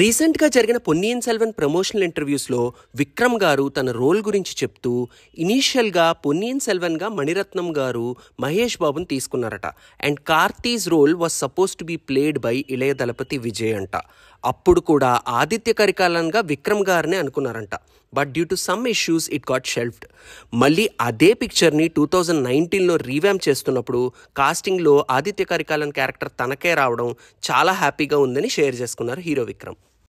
రీసెంట్గా జరిగిన పొన్నియన్ సెల్వన్ ప్రమోషనల్ ఇంటర్వ్యూస్లో విక్రమ్ గారు తన రోల్ గురించి చెప్తూ ఇనీషియల్గా పొన్నియన్ సెల్వన్గా మణిరత్నం గారు మహేష్ బాబుని తీసుకున్నారట and Karthi's role was supposed to be played by Ilaya Thalapathy Vijay అంట అప్పుడు కూడా ఆదిత్య కరికాలన్గా విక్రమ్ గారిని అనుకున్నారంట but due to some issues it got shelved మళ్ళీ అదే పిక్చర్ని టూ థౌజండ్ నైన్టీన్లో రీవ్యామ్ చేస్తున్నప్పుడు కాస్టింగ్లో ఆదిత్య కరికాలన్ క్యారెక్టర్ తనకే రావడం చాలా హ్యాపీగా ఉందని షేర్ చేసుకున్నారు హీరో విక్రమ్